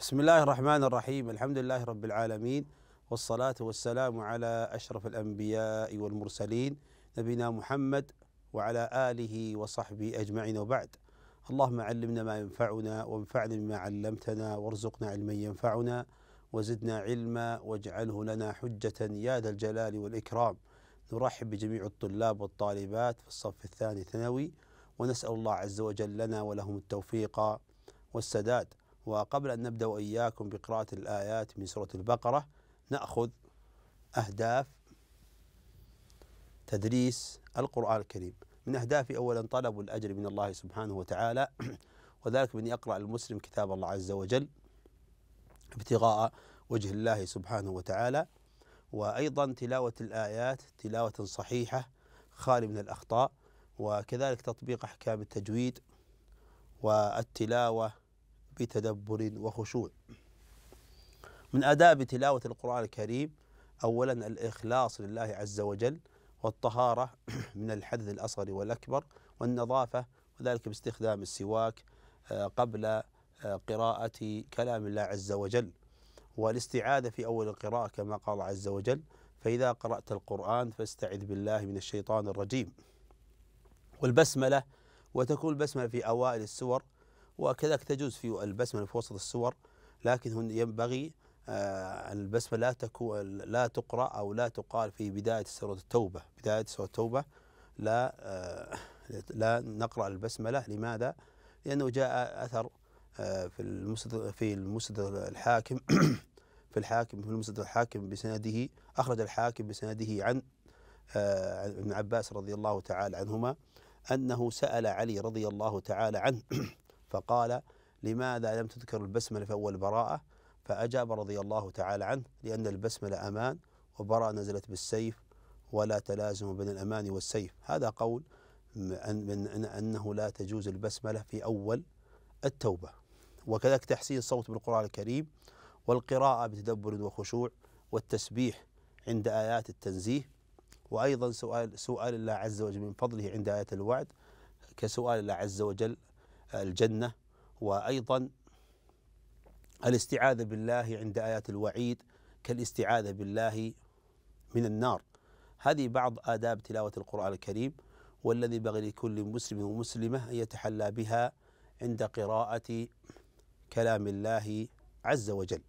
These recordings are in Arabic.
بسم الله الرحمن الرحيم الحمد لله رب العالمين والصلاة والسلام على أشرف الأنبياء والمرسلين نبينا محمد وعلى آله وصحبه أجمعين وبعد اللهم علمنا ما ينفعنا وانفعنا بما علمتنا وارزقنا علما ينفعنا وزدنا علما واجعله لنا حجة يا ذا الجلال والإكرام نرحب بجميع الطلاب والطالبات في الصف الثاني ثانوي ونسأل الله عز وجل لنا ولهم التوفيق والسداد وقبل أن نبدأ وإياكم بقراءة الآيات من سورة البقرة نأخذ أهداف تدريس القرآن الكريم من أهدافي أولا طلب الأجر من الله سبحانه وتعالى وذلك بأن يقرأ المسلم كتاب الله عز وجل ابتغاء وجه الله سبحانه وتعالى وأيضا تلاوة الآيات تلاوة صحيحة خالي من الأخطاء وكذلك تطبيق أحكام التجويد والتلاوة في تدبر وخشوع من آداب تلاوة القرآن الكريم أولا الإخلاص لله عز وجل والطهارة من الحدث الأصغر والأكبر والنظافة وذلك باستخدام السواك آه، قبل آه، قراءة كلام الله عز وجل والاستعاذة في أول القراءة كما قال عز وجل فإذا قرأت القرآن فاستعذ بالله من الشيطان الرجيم والبسملة وتكون البسملة في أوائل السور وكذلك تجوز في البسمله في وسط السور لكن ينبغي آه، البسمله لا تكو لا تقرا او لا تقال في بدايه سوره التوبه بدايه سوره التوبه لا آه، لا نقرا البسمله لماذا؟ لانه جاء اثر آه، في المسد في المسند الحاكم في الحاكم في المسند الحاكم بسنده اخرج الحاكم بسنده عن ابن عباس رضي الله تعالى عنهما انه سال علي رضي الله تعالى عنه فقال لماذا لم تذكر البسملة في أول براءة فأجاب رضي الله تعالى عنه لأن البسملة أمان وبراءة نزلت بالسيف ولا تلازم بين الأمان والسيف هذا قول من أنه لا تجوز البسملة في أول التوبة وكذلك تحسين الصوت بالقرآن الكريم والقراءة بتدبر وخشوع والتسبيح عند آيات التنزيه وأيضا سؤال سؤال الله عز وجل من فضله عند ايات الوعد كسؤال الله عز وجل الجنة وأيضا الاستعاذة بالله عند آيات الوعيد كالاستعاذة بالله من النار هذه بعض آداب تلاوة القرآن الكريم والذي بغي لكل مسلم ومسلمة أن يتحلى بها عند قراءة كلام الله عز وجل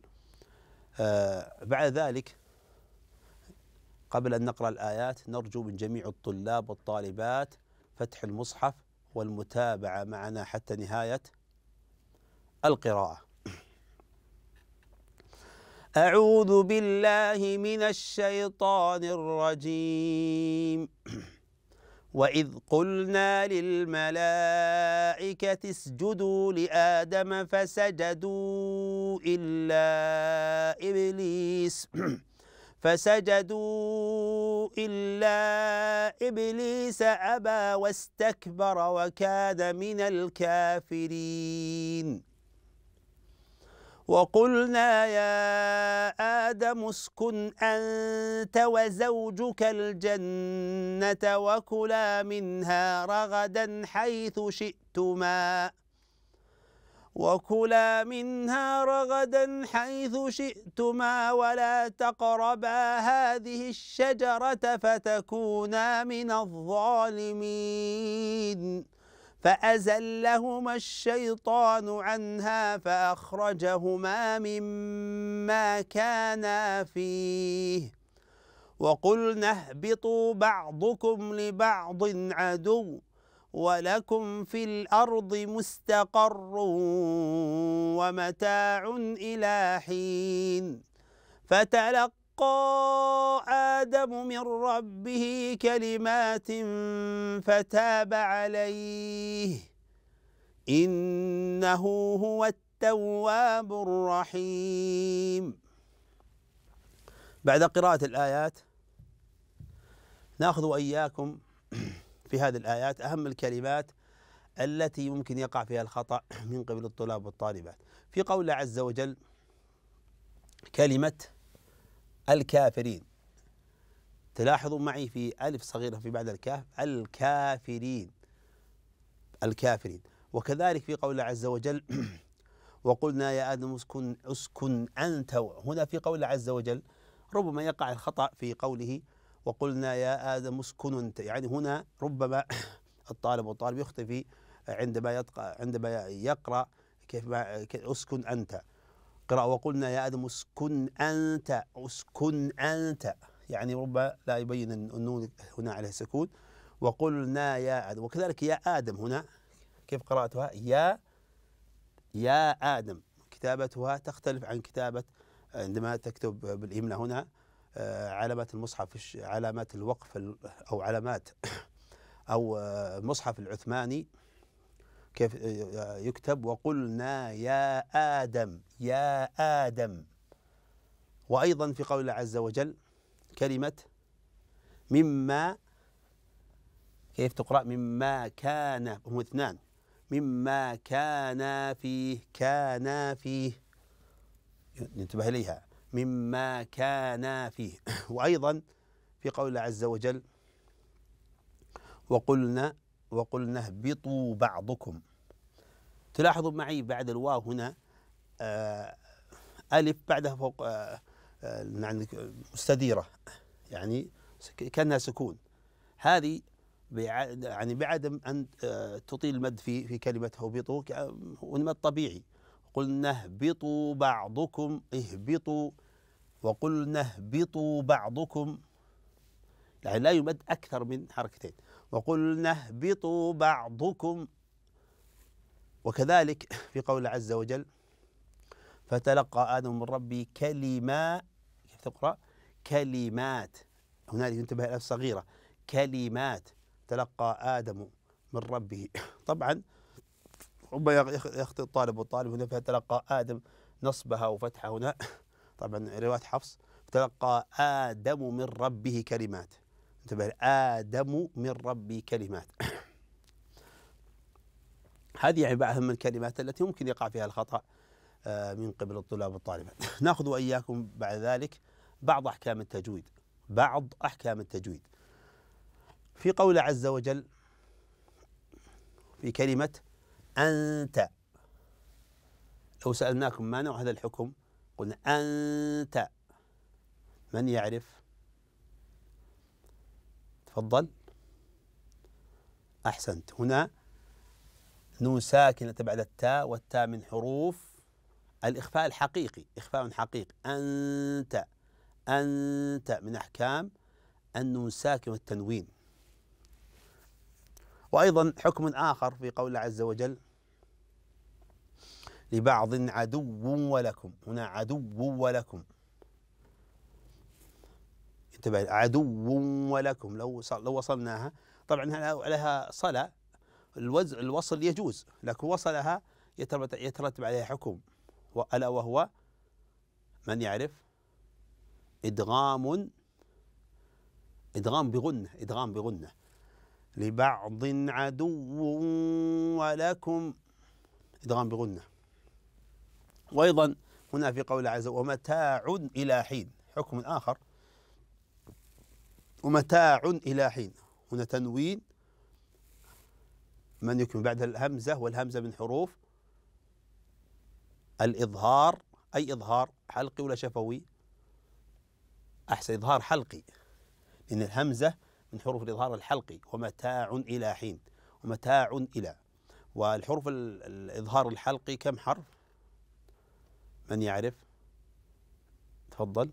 آه بعد ذلك قبل أن نقرأ الآيات نرجو من جميع الطلاب والطالبات فتح المصحف والمتابعة معنا حتى نهاية القراءة أعوذ بالله من الشيطان الرجيم وإذ قلنا للملائكة اسجدوا لآدم فسجدوا إلا إبليس فسجدوا إلا إبليس أبى واستكبر وكان من الكافرين وقلنا يا آدم اسكن أنت وزوجك الجنة وكلا منها رغدا حيث شئتما وكلا منها رغدا حيث شئتما ولا تقربا هذه الشجرة فتكونا من الظالمين فأزلهما الشيطان عنها فأخرجهما مما كانا فيه وقلنا اهبطوا بعضكم لبعض عدو ولكم في الأرض مستقر ومتاع إلى حين فتلقى آدم من ربه كلمات فتاب عليه إنه هو التواب الرحيم بعد قراءة الآيات ناخذ وإياكم في هذه الآيات أهم الكلمات التي يمكن يقع فيها الخطأ من قبل الطلاب والطالبات في قول عز وجل كلمة الكافرين تلاحظوا معي في ألف صغيرة في بعد الكاف الكافرين الكافرين وكذلك في قول عز وجل وقلنا يا آدم اسكن اسكن أنت هنا في قول عز وجل ربما يقع الخطأ في قوله وقلنا يا آدم اسكن أنت يعني هنا ربما الطالب والطالب يختفي عندما يتقى عندما يقرأ كيف ما اسكن أنت قراءة وقلنا يا آدم اسكن أنت اسكن أنت يعني ربما لا يبين النون هنا عليه سكون وقلنا يا آدم وكذلك يا آدم هنا كيف قرأتها يا يا آدم كتابتها تختلف عن كتابة عندما تكتب بالإملة هنا آه، علامات المصحف علامات الوقف او علامات او المصحف آه، العثماني كيف آه، يكتب وقلنا يا ادم يا ادم وايضا في قول الله عز وجل كلمه مما كيف تقرا مما كان هم اثنان مما كان فيه كان فيه ننتبه اليها مما كانا فيه وأيضا في قول الله عز وجل وقلنا وقلنا اهبطوا بعضكم تلاحظوا معي بعد الواو هنا آه، ألف بعدها فوق آه، آه، يعني مستديرة يعني كأنها سكون هذه يعني بعدم أن تطيل المد في في كلمة اهبطوا والمد طبيعي قلنا اهبطوا بعضكم اهبطوا وقلنا اهبطوا بعضكم يعني لا يمد أكثر من حركتين وقلنا اهبطوا بعضكم وكذلك في قول عز وجل فتلقى آدم من ربه كلمة كيف تقرأ كلمات هنالك انتبه الألف صغيرة كلمات تلقى آدم من ربه طبعا ربما يخطئ الطالب والطالب هنا فتلقى آدم نصبها وفتحة هنا طبعا رواية حفص تلقى آدم من ربه كلمات انتبه آدم من ربي كلمات هذه يعني بعض من الكلمات التي يمكن يقع فيها الخطأ آه، من قبل الطلاب والطالبات ناخذ وإياكم بعد ذلك بعض أحكام التجويد بعض أحكام التجويد في قول عز وجل في كلمة أنت لو سألناكم ما نوع هذا الحكم قلنا أنت من يعرف تفضل أحسنت هنا نون ساكنة بعد التاء والتاء من حروف الإخفاء الحقيقي إخفاء حقيقي أنت أنت من أحكام النون ساكن والتنوين وأيضا حكم آخر في قول الله عز وجل لبعض عدو ولكم هنا عدو ولكم انتبه عدو ولكم لو لو وصلناها طبعا لها صلة الوزع الوصل يجوز لكن وصلها يترتب عليها حكم ألا وهو من يعرف إدغام إدغام بغنة إدغام بغنة لبعض عدو ولكم إدغام بغنة وأيضا هنا في قول عز وجل ومتاع إلى حين حكم آخر ومتاع إلى حين هنا تنوين من يكمل بعد الهمزة والهمزة من حروف الإظهار أي إظهار حلقي ولا شفوي أحسن إظهار حلقي لأن الهمزة من حروف الإظهار الحلقي ومتاع إلى حين ومتاع إلى والحروف الإظهار الحلقي كم حرف من يعرف تفضل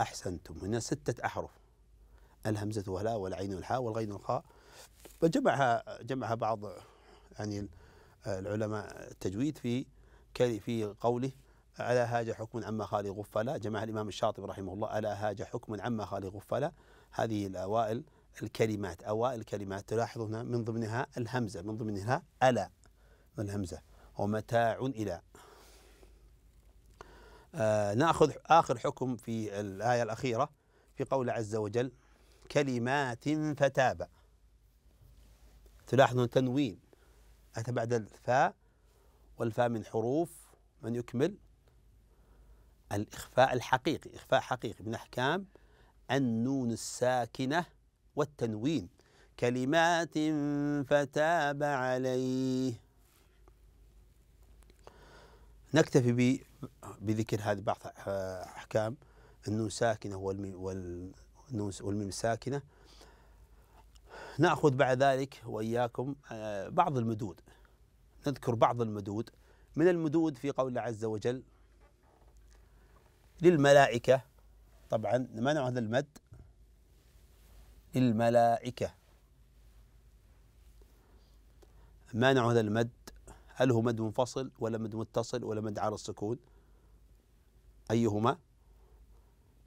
أحسنتم هنا ستة أحرف الهمزة والهاء والعين والحاء والغين والخاء فجمعها جمعها بعض يعني العلماء التجويد في في قوله ألا هاج حكم عما خالي غفلا جمعها الإمام الشاطبي رحمه الله ألا هاج حكم عما خالي غفلا هذه الأوائل الكلمات أوائل الكلمات تلاحظ هنا من ضمنها الهمزة من ضمنها ألا الهمزة ومتاع إلى آه، ناخذ اخر حكم في الايه الاخيره في قول عز وجل كلمات فتاب تلاحظون تنوين اتى بعد الفاء والفاء من حروف من يكمل الاخفاء الحقيقي اخفاء حقيقي من احكام النون الساكنه والتنوين كلمات فتاب عليه نكتفي بذكر هذه بعض أحكام النون ساكنة والميم والميم ساكنة نأخذ بعد ذلك وإياكم آه، بعض المدود نذكر بعض المدود من المدود في قول الله عز وجل للملائكة طبعا ما نوع هذا المد للملائكة ما نوع هذا المد هل هو مد منفصل ولا مد متصل ولا مد على السكون أيهما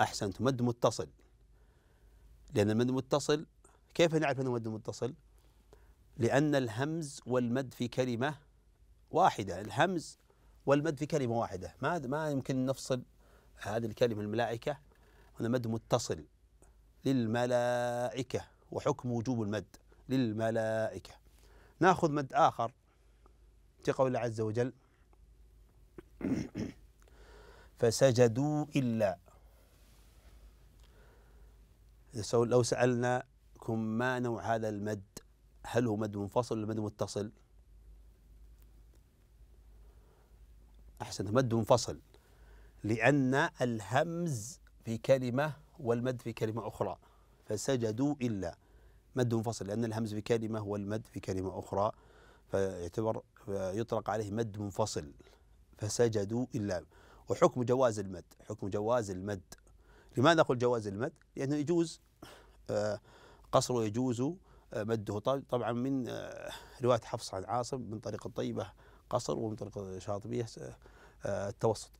أحسنت مد متصل لأن المد متصل كيف نعرف أنه مد متصل لأن الهمز والمد في كلمة واحدة الهمز والمد في كلمة واحدة ما ما يمكن نفصل هذه الكلمة الملائكة هنا مد متصل للملائكة وحكم وجوب المد للملائكة ناخذ مد آخر في قول الله عز وجل فسجدوا إلا لو سألناكم ما نوع هذا المد هل هو مد منفصل ولا مد متصل أحسن مد منفصل لأن الهمز في كلمة والمد في كلمة أخرى فسجدوا إلا مد منفصل لأن الهمز في كلمة والمد في كلمة أخرى فيعتبر يطلق عليه مد منفصل فسجدوا إلا وحكم جواز المد حكم جواز المد لماذا أقول جواز المد لأنه يجوز آه، قصره يجوز آه، مده طبعا من آه، رواية حفص عن عاصم من طريق الطيبة قصر ومن طريق الشاطبية التوسط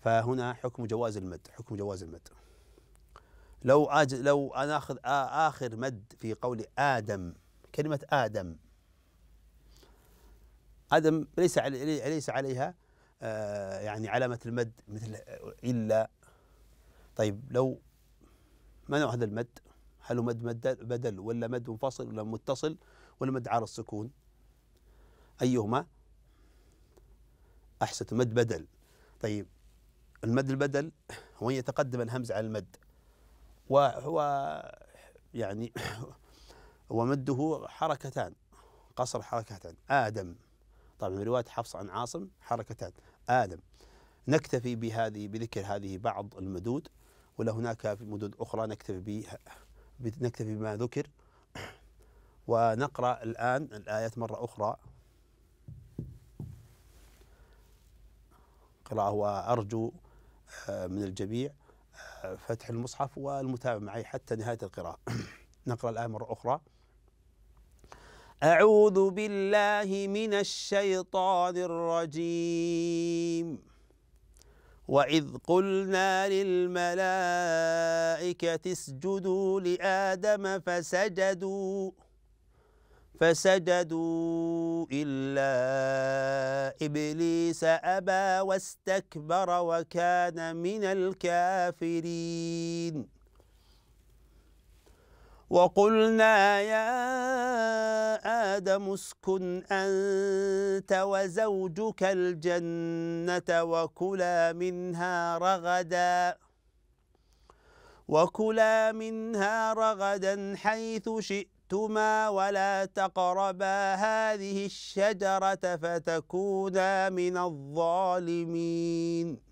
فهنا حكم جواز المد حكم جواز المد لو أجل لو ناخذ آخر مد في قول آدم كلمة آدم آدم ليس علي ليس عليها آه، يعني علامة المد مثل آه، إلا طيب لو ما نوع هذا المد؟ هل هو مد بدل ولا مد منفصل ولا متصل ولا مد على السكون؟ أيهما؟ أحسنت مد بدل طيب المد البدل هو أن يتقدم الهمز على المد وهو يعني ومده حركتان قصر حركتان آدم طبعا من رواية حفص عن عاصم حركتان آدم نكتفي بهذه بذكر هذه بعض المدود ولا هناك مدود أخرى نكتفي بها نكتفي بما ذكر ونقرأ الآن الآيات مرة أخرى قراءة وأرجو آه، من الجميع آه، فتح المصحف والمتابعة معي حتى نهاية القراءة نقرأ الآن مرة أخرى أعوذ بالله من الشيطان الرجيم وإذ قلنا للملائكة اسجدوا لآدم فسجدوا فسجدوا إلا إبليس أبى واستكبر وكان من الكافرين وقلنا يا آدم اسكن أنت وزوجك الجنة وكلا منها رغدا وكلا منها رغدا حيث شئتما ولا تقربا هذه الشجرة فتكونا من الظالمين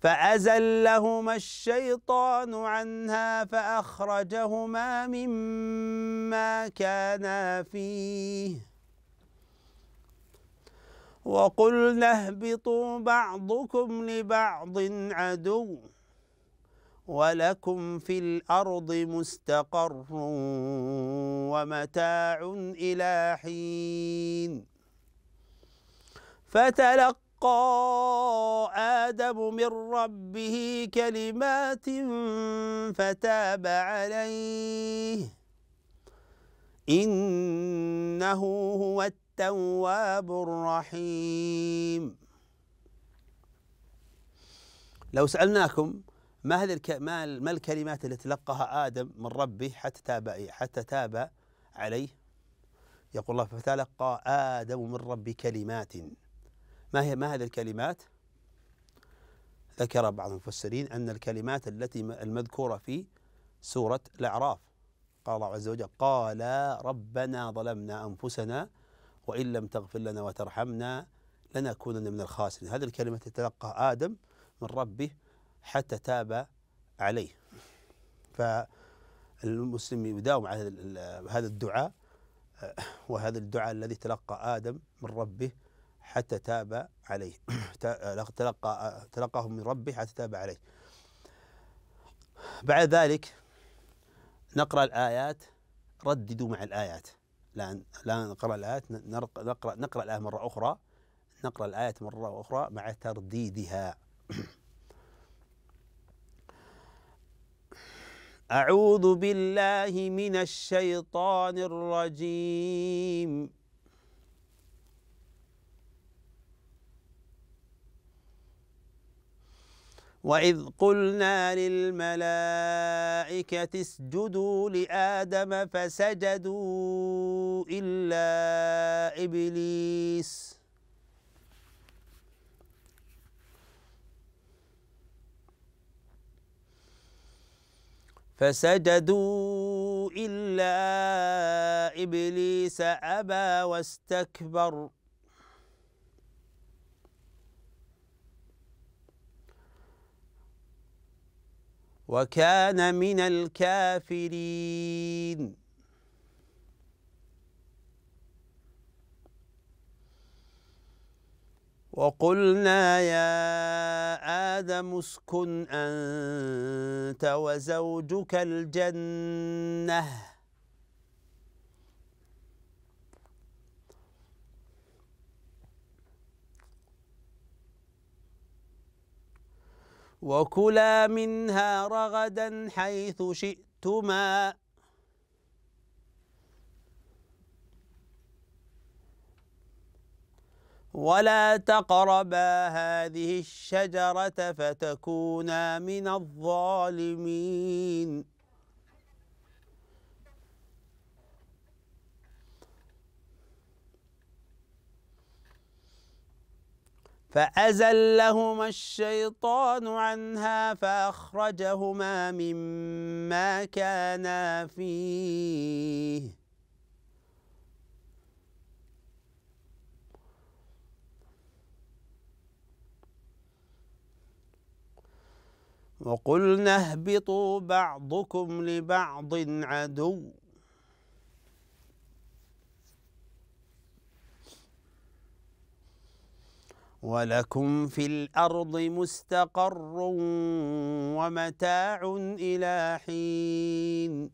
فأزلهما الشيطان عنها فأخرجهما مما كانا فيه وقلنا اهبطوا بعضكم لبعض عدو ولكم في الأرض مستقر ومتاع إلى حين فتلقى آدم من ربه كلمات فتاب عليه إنه هو التواب الرحيم لو سألناكم ما هذه الكمال ما الكلمات التي تلقاها آدم من ربه حتى تاب حتى تاب عليه يقول الله فتلقى آدم من ربه كلمات ما هي ما هذه الكلمات؟ ذكر بعض المفسرين أن الكلمات التي المذكورة في سورة الأعراف قال الله عز وجل قال ربنا ظلمنا أنفسنا وإن لم تغفر لنا وترحمنا لنكونن من الخاسرين هذه الكلمة تتلقى آدم من ربه حتى تاب عليه فالمسلم يداوم على هذا الدعاء آه، وهذا الدعاء الذي تلقى آدم من ربه حتى تاب عليه تلقى تلقاه من ربه حتى تاب عليه بعد ذلك نقرأ الآيات رددوا مع الآيات لا لا نقرأ الآيات نقرأ نقرأ الآية مرة أخرى نقرأ الآيات مرة أخرى مع ترديدها أعوذ بالله من الشيطان الرجيم وإذ قلنا للملائكة اسجدوا لآدم فسجدوا إلا إبليس فسجدوا إلا إبليس أبى واستكبر وكان من الكافرين وقلنا يا آدم اسكن أنت وزوجك الجنة وكلا منها رغدا حيث شئتما ولا تقربا هذه الشجرة فتكونا من الظالمين فأزلهما الشيطان عنها فأخرجهما مما كانا فيه وقلنا اهبطوا بعضكم لبعض عدو ولكم في الأرض مستقر ومتاع إلى حين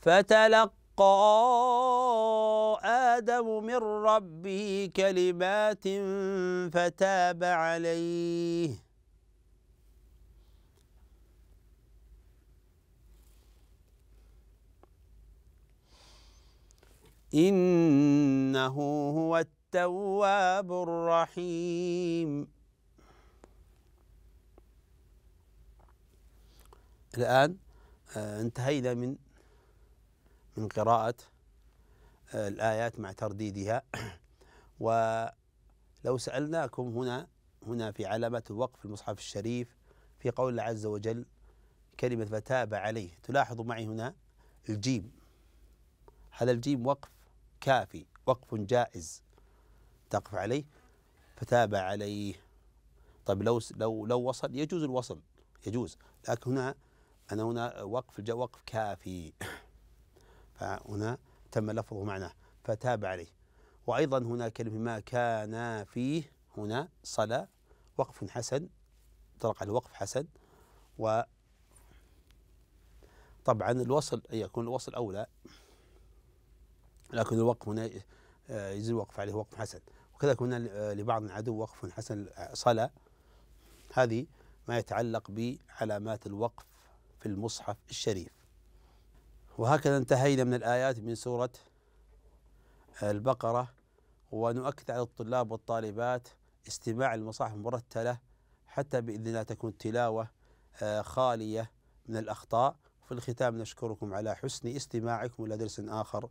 فتلقى آدم من ربه كلمات فتاب عليه إنه هو التواب الرحيم الآن آه، انتهينا من من قراءة آه، الآيات مع ترديدها ولو سألناكم هنا هنا في علامة الوقف المصحف الشريف في قول الله عز وجل كلمة فتاب عليه تلاحظوا معي هنا الجيم هذا الجيم وقف كافي وقف جائز تقف عليه فتاب عليه طيب لو لو لو وصل يجوز الوصل يجوز لكن هنا أنا هنا وقف الجاء وقف كافي فهنا تم لفظه معناه فتاب عليه وأيضا هنا كلمة ما كان فيه هنا صلاة وقف حسن طرق على وقف حسن و طبعا الوصل يكون الوصل أولى لكن الوقف هنا آه، يجوز الوقف عليه وقف حسن وكذلك هنا آه، لبعض العدو وقف حسن صلاة هذه ما يتعلق بعلامات الوقف في المصحف الشريف وهكذا انتهينا من الآيات من سورة آه، البقرة ونؤكد على الطلاب والطالبات استماع المصاحف المرتلة حتى بإذن الله تكون التلاوة خالية من الأخطاء في الختام نشكركم على حسن استماعكم إلى درس آخر